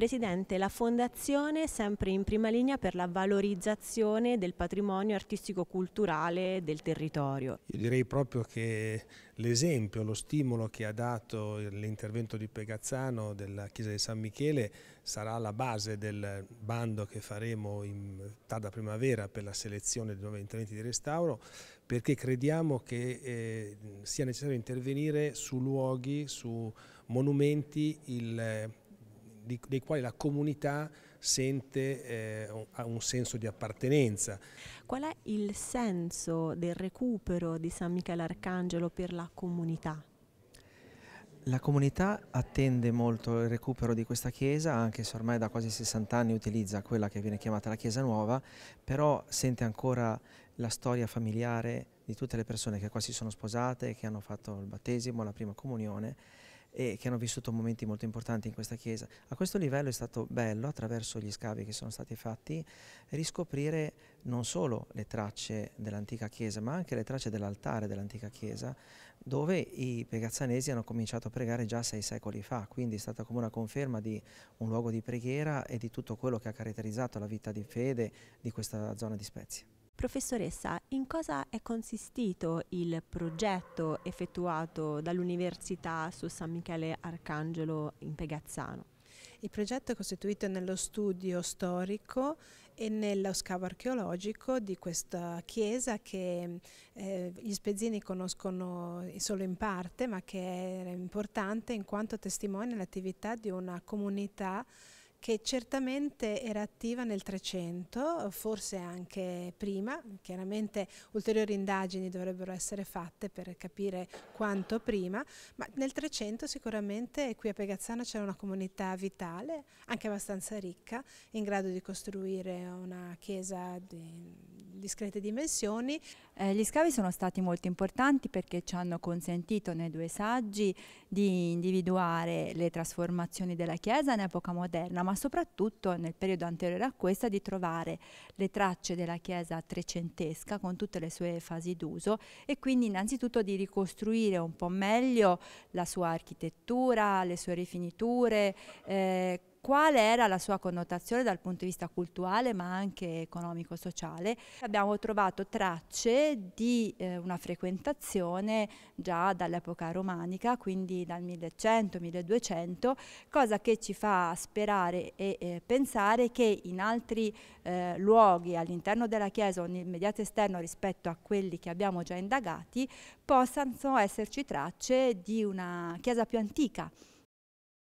Presidente, la Fondazione è sempre in prima linea per la valorizzazione del patrimonio artistico-culturale del territorio. Io direi proprio che l'esempio, lo stimolo che ha dato l'intervento di Pegazzano della Chiesa di San Michele sarà la base del bando che faremo in tarda primavera per la selezione dei nuovi interventi di restauro perché crediamo che eh, sia necessario intervenire su luoghi, su monumenti, il di, dei quali la comunità sente eh, un senso di appartenenza. Qual è il senso del recupero di San Michele Arcangelo per la comunità? La comunità attende molto il recupero di questa chiesa, anche se ormai da quasi 60 anni utilizza quella che viene chiamata la chiesa nuova, però sente ancora la storia familiare di tutte le persone che qua si sono sposate, che hanno fatto il battesimo, la prima comunione e che hanno vissuto momenti molto importanti in questa chiesa. A questo livello è stato bello, attraverso gli scavi che sono stati fatti, riscoprire non solo le tracce dell'antica chiesa, ma anche le tracce dell'altare dell'antica chiesa, dove i pegazzanesi hanno cominciato a pregare già sei secoli fa, quindi è stata come una conferma di un luogo di preghiera e di tutto quello che ha caratterizzato la vita di fede di questa zona di Spezia. Professoressa, in cosa è consistito il progetto effettuato dall'Università su San Michele Arcangelo in Pegazzano? Il progetto è costituito nello studio storico e nello scavo archeologico di questa chiesa che eh, gli spezzini conoscono solo in parte ma che è importante in quanto testimonia l'attività di una comunità che certamente era attiva nel 300, forse anche prima, chiaramente ulteriori indagini dovrebbero essere fatte per capire quanto prima, ma nel 300 sicuramente qui a Pegazzano c'era una comunità vitale, anche abbastanza ricca, in grado di costruire una chiesa di discrete dimensioni. Eh, gli scavi sono stati molto importanti perché ci hanno consentito nei due saggi di individuare le trasformazioni della Chiesa in epoca moderna, ma soprattutto nel periodo anteriore a questa di trovare le tracce della Chiesa trecentesca con tutte le sue fasi d'uso e quindi innanzitutto di ricostruire un po' meglio la sua architettura, le sue rifiniture, eh, qual era la sua connotazione dal punto di vista culturale ma anche economico-sociale. Abbiamo trovato tracce di eh, una frequentazione già dall'epoca romanica, quindi dal 1100-1200, cosa che ci fa sperare e eh, pensare che in altri eh, luoghi all'interno della Chiesa o nell'immediato esterno rispetto a quelli che abbiamo già indagati possano esserci tracce di una Chiesa più antica